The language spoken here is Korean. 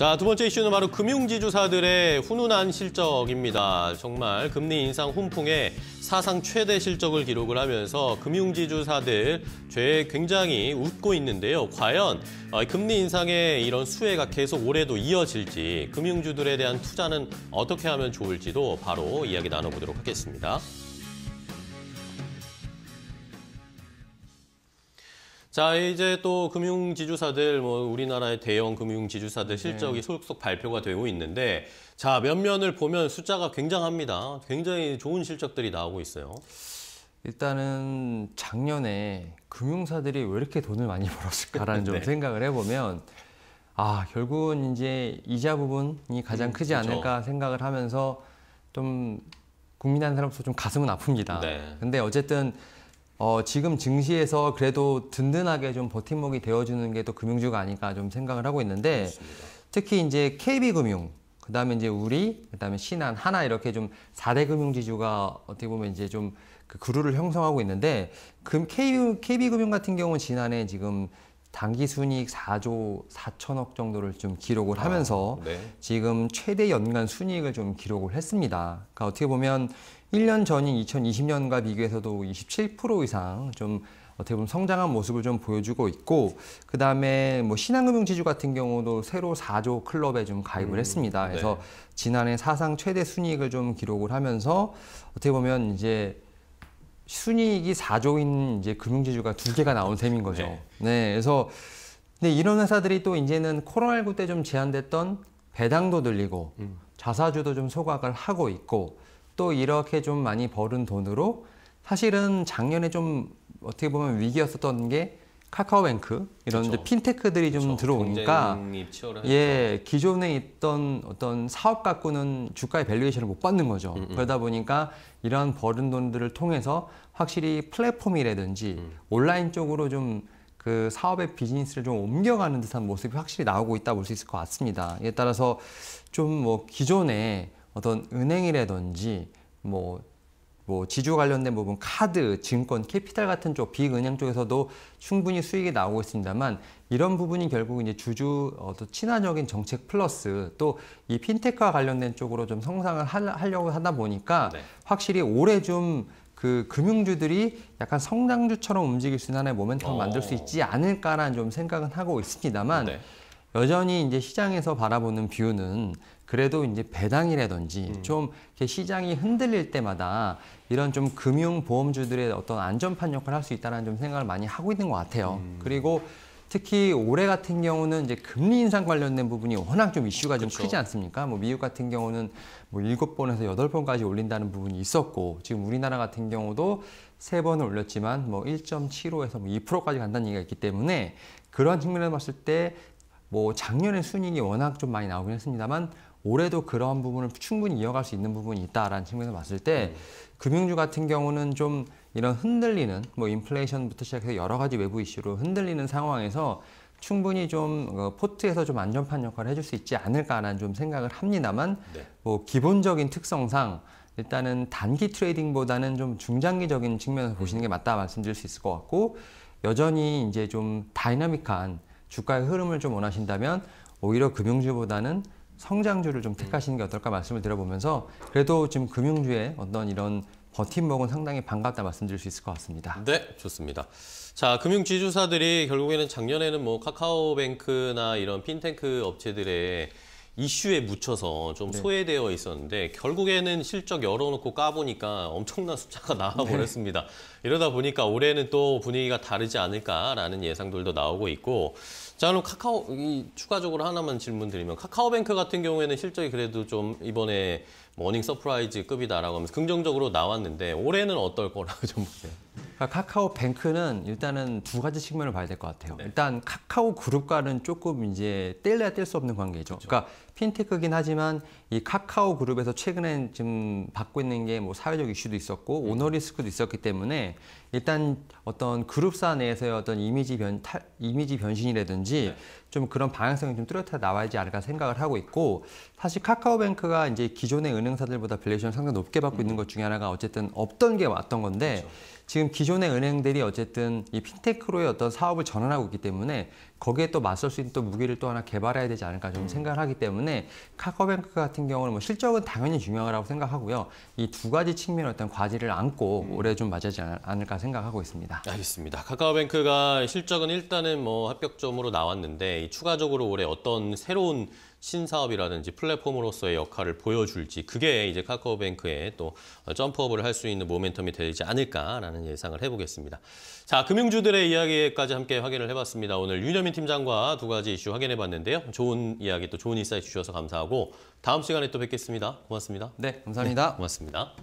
자, 두 번째 이슈는 바로 금융지주사들의 훈훈한 실적입니다. 정말 금리 인상 훈풍에 사상 최대 실적을 기록을 하면서 금융지주사들 죄 굉장히 웃고 있는데요. 과연 어, 금리 인상의 이런 수혜가 계속 올해도 이어질지 금융주들에 대한 투자는 어떻게 하면 좋을지도 바로 이야기 나눠보도록 하겠습니다. 자 이제 또 금융지주사들 뭐 우리나라의 대형 금융지주사들 네. 실적이 속속 발표가 되고 있는데 자 면면을 보면 숫자가 굉장합니다. 굉장히 좋은 실적들이 나오고 있어요. 일단은 작년에 금융사들이 왜 이렇게 돈을 많이 벌었을까라는 네. 좀 생각을 해보면 아 결국은 이제 이자 부분이 가장 음, 크지 그렇죠. 않을까 생각을 하면서 좀 국민한 사람으로서 좀 가슴은 아픕니다. 네. 근데 어쨌든 어, 지금 증시에서 그래도 든든하게 좀 버팀목이 되어주는 게 또 금융주가 아닐까 좀 생각을 하고 있는데 그렇습니다. 특히 이제 KB금융 그다음에 이제 우리 그다음에 신한 하나 이렇게 좀 4대 금융지주가 어떻게 보면 이제 좀 그 그루를 형성하고 있는데 금 KB, KB금융 같은 경우는 지난해 지금 단기 순이익 4조 4천억 정도를 좀 기록을 아, 하면서 아, 네. 지금 최대 연간 순이익을 좀 기록을 했습니다. 그러니까 어떻게 보면 1년 전인 2020년과 비교해서도 27% 이상 좀 어떻게 보면 성장한 모습을 좀 보여주고 있고 그 다음에 뭐 신한금융지주 같은 경우도 새로 4조 클럽에 좀 가입을 음, 했습니다. 그래서 네. 지난해 사상 최대 순이익을 좀 기록을 하면서 어떻게 보면 이제 순이익이 4조인 이제 금융지주가 두 개가 나온 셈인 거죠. 네. 네. 그래서 근데 이런 회사들이 또 이제는 코로나19 때 좀 제한됐던 배당도 늘리고 음. 자사주도 좀 소각을 하고 있고 또 이렇게 좀 많이 벌은 돈으로 사실은 작년에 좀 어떻게 보면 위기였었던 게 카카오뱅크 이런 그쵸. 이제 핀테크들이 좀 그쵸. 들어오니까 예 기존에 있던 어떤 사업 갖고는 주가의 밸류에이션을 못 받는 거죠. 음음. 음. 그러다 보니까 이러한 버는 돈들을 통해서 확실히 플랫폼이라든지 음. 온라인 쪽으로 좀 그 사업의 비즈니스를 좀 옮겨가는 듯한 모습이 확실히 나오고 있다 볼 수 있을 것 같습니다. 이에 따라서 좀 뭐 기존에 어떤 은행이라든지 뭐뭐 지주 관련된 부분, 카드, 증권, 캐피탈 같은 쪽 비은행 쪽에서도 충분히 수익이 나오고 있습니다만 이런 부분이 결국 이제 주주 어떤 친화적인 정책 플러스 또 이 핀테크와 관련된 쪽으로 좀성상을 하려고 하다 보니까 네. 확실히 올해 좀 그 금융주들이 약간 성장주처럼 움직일 수 있는 하나의 모멘텀을 어. 만들 수 있지 않을까라는 좀 생각은 하고 있습니다만 네. 여전히 이제 시장에서 바라보는 뷰는 그래도 이제 배당이라든지 음. 좀 시장이 흔들릴 때마다 이런 좀 금융 보험주들의 어떤 안전판 역할을 할 수 있다는 좀 생각을 많이 하고 있는 것 같아요. 음. 그리고 특히 올해 같은 경우는 이제 금리 인상 관련된 부분이 워낙 좀 이슈가 좀 그렇죠. 크지 않습니까? 뭐 미국 같은 경우는 뭐 일곱 번에서 여덟 번까지 올린다는 부분이 있었고 지금 우리나라 같은 경우도 세 번을 올렸지만 뭐 1.75에서 뭐 2%까지 간다는 얘기가 있기 때문에 그런 측면에서 봤을 때뭐 작년에 순익이 워낙 좀 많이 나오긴 했습니다만 올해도 그러한 부분을 충분히 이어갈 수 있는 부분이 있다라는 측면에서 봤을 때 음. 금융주 같은 경우는 좀 이런 흔들리는 뭐 인플레이션부터 시작해서 여러 가지 외부 이슈로 흔들리는 상황에서 충분히 좀 어, 포트에서 좀 안전판 역할을 해줄 수 있지 않을까라는 좀 생각을 합니다만 네. 뭐 기본적인 특성상 일단은 단기 트레이딩보다는 좀 중장기적인 측면에서 보시는 게 맞다 말씀드릴 수 있을 것 같고 여전히 이제 좀 다이나믹한 주가의 흐름을 좀 원하신다면 오히려 금융주보다는 성장주를 좀 택하시는 게 어떨까 말씀을 드려보면서 그래도 지금 금융주의 어떤 이런 버팀목은 상당히 반갑다 말씀드릴 수 있을 것 같습니다. 네, 좋습니다. 자, 금융 지주사들이 결국에는 작년에는 뭐 카카오뱅크나 이런 핀테크 업체들의 이슈에 묻혀서 좀 네. 소외되어 있었는데 결국에는 실적 열어놓고 까보니까 엄청난 숫자가 나와버렸습니다. 네. 이러다 보니까 올해는 또 분위기가 다르지 않을까라는 예상들도 나오고 있고 자 그럼 카카오 이, 추가적으로 하나만 질문드리면 카카오뱅크 같은 경우에는 실적이 그래도 좀 이번에 머닝 서프라이즈 급이다라고 하면서 긍정적으로 나왔는데 올해는 어떨 거라고 좀 보세요. 그러니까 카카오 뱅크는 일단은 두 가지 측면을 봐야 될 것 같아요. 네. 일단 카카오 그룹과는 조금 이제 뗄래야 뗄 수 없는 관계죠. 그렇죠. 그러니까 핀테크긴 하지만 이 카카오 그룹에서 최근에 지금 받고 있는 게 뭐 사회적 이슈도 있었고 네. 오너 리스크도 있었기 때문에 일단 어떤 그룹사 내에서의 어떤 이미지 변 탈, 이미지 변신이라든지 네. 좀 그런 방향성이 좀 뚜렷하게 나와야지 않을까 생각을 하고 있고 사실 카카오뱅크가 이제 기존의 은행사들보다 밸류에이션 상당히 높게 받고 있는 음. 것 중에 하나가 어쨌든 없던 게 왔던 건데 그렇죠. 지금 기존의 은행들이 어쨌든 이 핀테크로의 어떤 사업을 전환하고 있기 때문에 거기에 또 맞설 수 있는 또 무기를 또 하나 개발해야 되지 않을까 좀 음. 생각을 하기 때문에 때문에 카카오뱅크 같은 경우는 뭐 실적은 당연히 중요하다고 생각하고요. 이 두 가지 측면의 어떤 과제를 안고 음. 올해 좀 맞이하지 않을까 생각하고 있습니다. 알겠습니다. 카카오뱅크가 실적은 일단은 뭐 합격점으로 나왔는데 추가적으로 올해 어떤 새로운 신사업이라든지 플랫폼으로서의 역할을 보여줄지 그게 이제 카카오뱅크의 또 점프업을 할 수 있는 모멘텀이 되지 않을까라는 예상을 해보겠습니다. 자, 금융주들의 이야기까지 함께 확인을 해봤습니다. 오늘 윤여민 팀장과 두 가지 이슈 확인해봤는데요. 좋은 이야기 또 좋은 인사이트 주셔서 감사하고 다음 시간에 또 뵙겠습니다. 고맙습니다. 네, 감사합니다. 네, 고맙습니다.